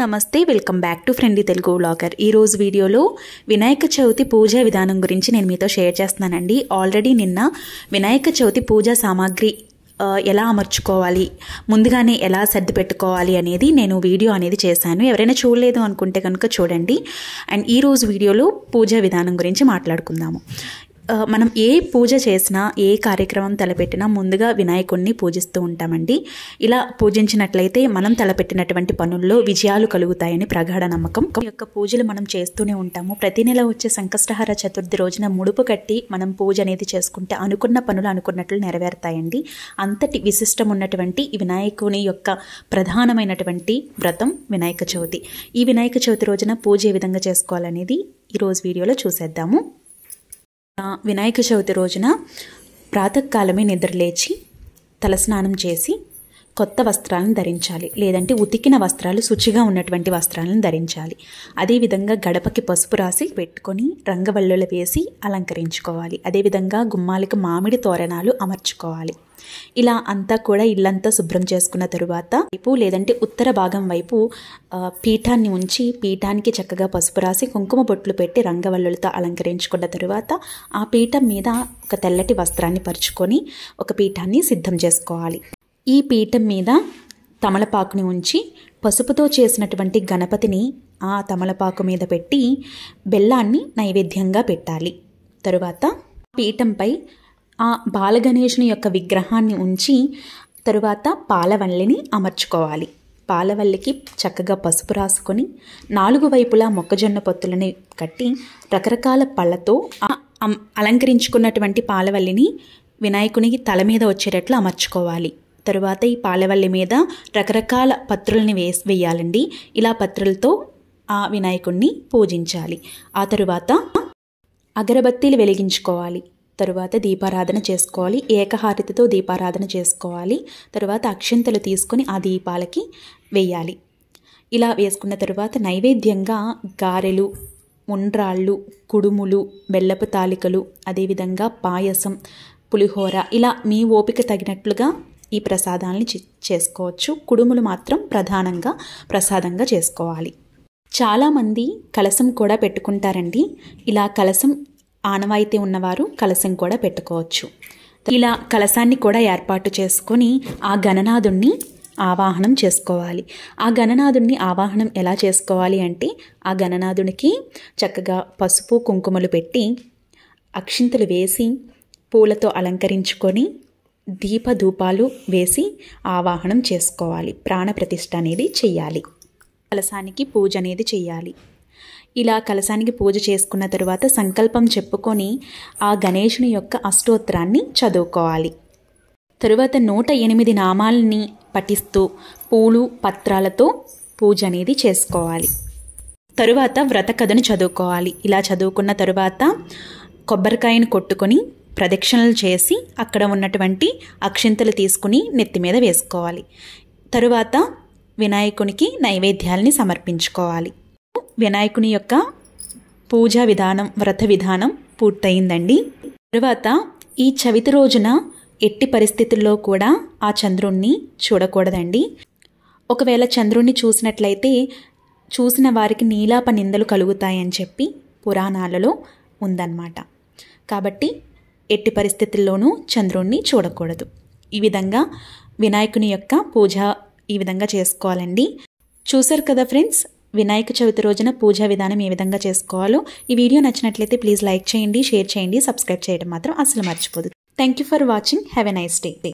నమస్తే welcome back to friendly Telugu ఈ ఈరోజు వీడియోలో వినాయక చవితి పూజా విధానం గురించి నేను మీతో షేర్ చేస్తున్నానండి ఆల్రెడీ నిన్న వినాయక చవితి పూజా సామాగ్రి ఎలా అమర్చుకోవాలి ముందుగానే ఎలా సర్ది పెట్టుకోవాలి అనేది నేను వీడియో అనేది చేశాను ఎవరైనా చూడలేదు అనుకుంటే కనుక చూడండి అండ్ ఈరోజు వీడియోలో పూజా విధానం గురించి మాట్లాడుకుందాము మనం ఏ పూజ చేసినా ఏ కార్యక్రమం తలపెట్టినా ముందుగా వినాయకుడిని పూజిస్తూ ఉంటామండి ఇలా పూజించినట్లయితే మనం తలపెట్టినటువంటి పనుల్లో విజయాలు కలుగుతాయని ప్రగాఢ నమ్మకం ఈ యొక్క పూజలు మనం చేస్తూనే ఉంటాము ప్రతి నెల వచ్చే సంకష్టహార చతుర్థి రోజున ముడుపు కట్టి మనం పూజ అనేది చేసుకుంటే అనుకున్న పనులు అనుకున్నట్లు నెరవేరుతాయండి అంతటి విశిష్టం ఉన్నటువంటి వినాయకుని యొక్క ప్రధానమైనటువంటి వ్రతం వినాయక చవితి ఈ వినాయక చవితి రోజున పూజ ఏ విధంగా చేసుకోవాలనేది ఈరోజు వీడియోలో చూసేద్దాము వినాయక చవితి రోజున ప్రాతకాలమే నిద్రలేచి తలస్నానం చేసి కొత్త వస్త్రాలను ధరించాలి లేదంటే ఉతికిన వస్త్రాలు శుచిగా ఉన్నటువంటి వస్త్రాలను ధరించాలి అదేవిధంగా గడపకి పసుపు రాసి పెట్టుకొని రంగవల్లులు వేసి అలంకరించుకోవాలి అదేవిధంగా గుమ్మాలకు మామిడి తోరణాలు అమర్చుకోవాలి ఇలా అంతా కూడా ఇల్లంతా శుభ్రం చేసుకున్న తరువాత వైపు లేదంటే ఉత్తర భాగం వైపు పీఠాన్ని ఉంచి పీఠానికి చక్కగా పసుపు రాసి కుంకుమ బొట్లు పెట్టి రంగవల్లులతో అలంకరించుకున్న తరువాత ఆ పీఠం మీద ఒక తెల్లటి వస్త్రాన్ని పరుచుకొని ఒక పీఠాన్ని సిద్ధం చేసుకోవాలి ఈ పీఠం మీద తమలపాకుని ఉంచి పసుపుతో చేసినటువంటి గణపతిని ఆ తమలపాకు మీద పెట్టి బెల్లాన్ని నైవేద్యంగా పెట్టాలి తరువాత పీఠంపై ఆ బాలగణేషుని యొక్క విగ్రహాన్ని ఉంచి తరువాత పాలవల్లిని అమర్చుకోవాలి పాలవల్లికి చక్కగా పసుపు రాసుకొని నాలుగు వైపులా మొక్కజొన్న పొత్తులని కట్టి రకరకాల పళ్ళతో అలంకరించుకున్నటువంటి పాలవల్లిని వినాయకునికి తల మీద వచ్చేటట్లు అమర్చుకోవాలి తరువాత ఈ పాలవల్లి మీద రకరకాల పత్రుల్ని వేసి వేయాలండి ఇలా పత్రులతో ఆ వినాయకుడిని పూజించాలి ఆ తరువాత అగరబత్తీలు వెలిగించుకోవాలి తరువాత దీపారాధన చేసుకోవాలి ఏకహారితతో దీపారాధన చేసుకోవాలి తరువాత అక్షంతలు తీసుకొని ఆ దీపాలకి వేయాలి ఇలా వేసుకున్న తరువాత నైవేద్యంగా గారెలు ఉండ్రాళ్ళు కుడుములు బెల్లపు తాలికలు అదేవిధంగా పాయసం పులిహోర ఇలా మీ ఓపిక తగినట్లుగా ఈ ప్రసాదాలని చేసుకోవచ్చు కుడుములు మాత్రం ప్రధానంగా ప్రసాదంగా చేసుకోవాలి చాలామంది కలసం కూడా పెట్టుకుంటారండి ఇలా కలసం ఆనవాయితీ ఉన్నవారు కలసం కూడా పెట్టుకోవచ్చు ఇలా కలసాన్ని కూడా ఏర్పాటు చేసుకొని ఆ గణనాథుణ్ణి ఆవాహనం చేసుకోవాలి ఆ గణనాథుడిని ఆవాహనం ఎలా చేసుకోవాలి అంటే ఆ గణనాథునికి చక్కగా పసుపు కుంకుమలు పెట్టి అక్షింతలు వేసి పూలతో అలంకరించుకొని దీపధూపాలు వేసి ఆవాహనం చేసుకోవాలి ప్రాణప్రతిష్ఠ అనేది చెయ్యాలి కలసానికి పూజ అనేది చెయ్యాలి ఇలా కలసానికి పూజ చేసుకున్న తరువాత సంకల్పం చెప్పుకొని ఆ గణేషుని యొక్క అష్టోత్తరాన్ని చదువుకోవాలి తరువాత నూట ఎనిమిది నామాలని పఠిస్తూ పూలు పత్రాలతో పూజ అనేది చేసుకోవాలి తరువాత వ్రత కథను చదువుకోవాలి ఇలా చదువుకున్న తరువాత కొబ్బరికాయను కొట్టుకొని ప్రదక్షిణలు చేసి అక్కడ ఉన్నటువంటి అక్షింతలు తీసుకుని నెత్తి మీద వేసుకోవాలి తరువాత వినాయకునికి నైవేద్యాల్ని సమర్పించుకోవాలి వినాయకుని యొక్క పూజా విధానం వ్రత విధానం పూర్తయిందండి తరువాత ఈ చవితి రోజున ఎట్టి పరిస్థితుల్లో కూడా ఆ చంద్రుణ్ణి చూడకూడదండి ఒకవేళ చంద్రుణ్ణి చూసినట్లయితే చూసిన వారికి నీలాప నిందలు కలుగుతాయని చెప్పి పురాణాలలో ఉందన్నమాట కాబట్టి ఎట్టి పరిస్థితుల్లోనూ చంద్రుణ్ణి చూడకూడదు ఈ విధంగా వినాయకుని యొక్క పూజ ఈ విధంగా చేసుకోవాలండి చూసారు కదా ఫ్రెండ్స్ వినాయక చవితి రోజున పూజా విధానం ఏ విధంగా చేసుకోవాలో ఈ వీడియో నచ్చినట్లయితే ప్లీజ్ లైక్ చేయండి షేర్ చేయండి సబ్స్క్రైబ్ చేయడం మాత్రం అసలు మర్చిపోదు thank you for watching have a nice day